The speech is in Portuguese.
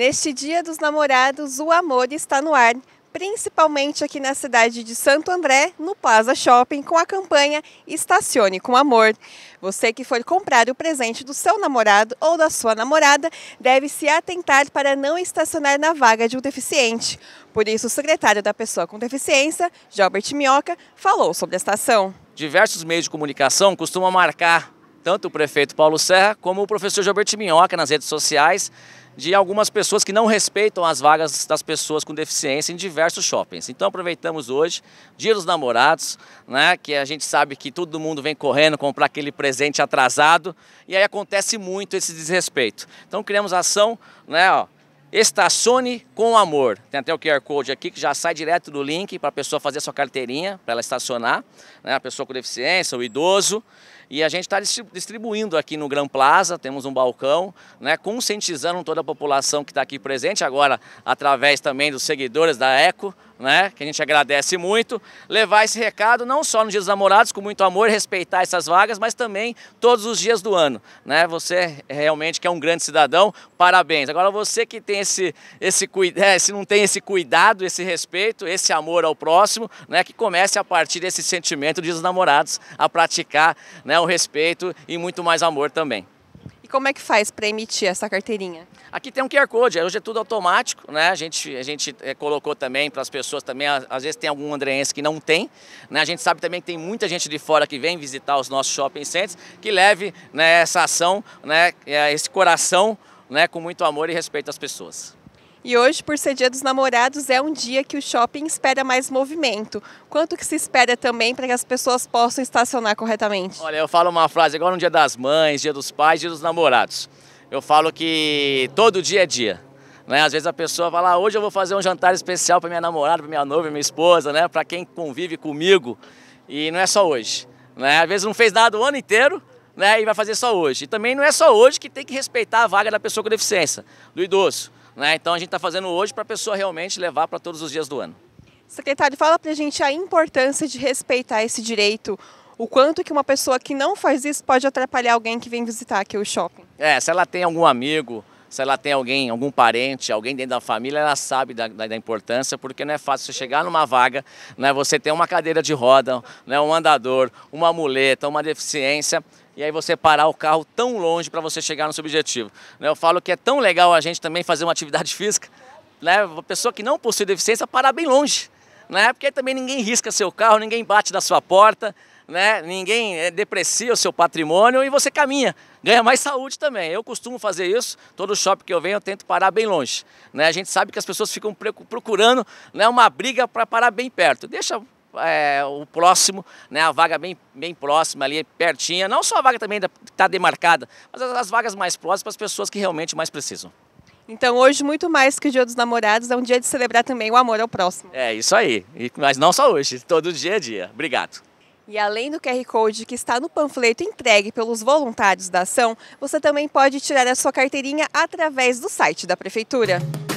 Neste Dia dos Namorados, o amor está no ar, principalmente aqui na cidade de Santo André, no Plaza Shopping, com a campanha Estacione com Amor. Você que for comprar o presente do seu namorado ou da sua namorada deve se atentar para não estacionar na vaga de um deficiente. Por isso, o secretário da Pessoa com Deficiência, Gilbert Minhoca, falou sobre a estação. Diversos meios de comunicação costumam marcar tanto o prefeito Paulo Serra como o professor Gilberto Minhoca nas redes sociais de algumas pessoas que não respeitam as vagas das pessoas com deficiência em diversos shoppings. Então aproveitamos hoje, Dia dos Namorados, né, que a gente sabe que todo mundo vem correndo comprar aquele presente atrasado e aí acontece muito esse desrespeito. Então criamos a ação, né, ó, Estacione com amor. Tem até o QR Code aqui que já sai direto do link para a pessoa fazer a sua carteirinha, para ela estacionar, né? a pessoa com deficiência, o idoso. E a gente está distribuindo aqui no Gran Plaza, temos um balcão, né? conscientizando toda a população que está aqui presente, agora através também dos seguidores da ECO, né, que a gente agradece muito, levar esse recado não só nos dias dos namorados, com muito amor, respeitar essas vagas, mas também todos os dias do ano. Né? Você realmente que é um grande cidadão, parabéns. Agora você que tem esse, esse é, se não tem esse cuidado, esse respeito, esse amor ao próximo, né, que comece a partir desse sentimento de dos namorados a praticar né, o respeito e muito mais amor também. E como é que faz para emitir essa carteirinha? Aqui tem um QR Code, hoje é tudo automático, né? A gente, a gente eh, colocou também para as pessoas também, às vezes tem algum andreense que não tem, né? A gente sabe também que tem muita gente de fora que vem visitar os nossos shopping centers, que leve né, essa ação, né, eh, esse coração né, com muito amor e respeito às pessoas. E hoje, por ser Dia dos Namorados, é um dia que o shopping espera mais movimento. Quanto que se espera também para que as pessoas possam estacionar corretamente? Olha, eu falo uma frase agora no Dia das Mães, Dia dos Pais, Dia dos Namorados eu falo que todo dia é dia. Né? Às vezes a pessoa fala, ah, hoje eu vou fazer um jantar especial para minha namorada, para minha noiva, minha esposa, né? para quem convive comigo. E não é só hoje. Né? Às vezes não fez nada o ano inteiro né? e vai fazer só hoje. E também não é só hoje que tem que respeitar a vaga da pessoa com deficiência, do idoso. Né? Então a gente está fazendo hoje para a pessoa realmente levar para todos os dias do ano. Secretário, fala para a gente a importância de respeitar esse direito o quanto que uma pessoa que não faz isso pode atrapalhar alguém que vem visitar aqui o shopping. É, se ela tem algum amigo, se ela tem alguém, algum parente, alguém dentro da família, ela sabe da, da, da, importância, porque não é fácil você chegar numa vaga, né, você tem uma cadeira de roda, né, um andador, uma muleta, uma deficiência, e aí você parar o carro tão longe para você chegar no seu objetivo. Né, eu falo que é tão legal a gente também fazer uma atividade física, né, uma pessoa que não possui deficiência parar bem longe, né, porque também ninguém risca seu carro, ninguém bate na sua porta, né? Ninguém é, deprecia o seu patrimônio e você caminha, ganha mais saúde também. Eu costumo fazer isso, todo shopping que eu venho eu tento parar bem longe, né? A gente sabe que as pessoas ficam procurando, né, uma briga para parar bem perto. Deixa é, o próximo, né, a vaga bem, bem próxima ali, pertinha. Não só a vaga também está demarcada, mas as, as vagas mais próximas para as pessoas que realmente mais precisam. Então hoje, muito mais que o Dia dos Namorados, é um dia de celebrar também o amor ao próximo. É, isso aí. E, mas não só hoje, todo dia é dia. Obrigado. E além do QR Code que está no panfleto entregue pelos voluntários da ação, você também pode tirar a sua carteirinha através do site da Prefeitura.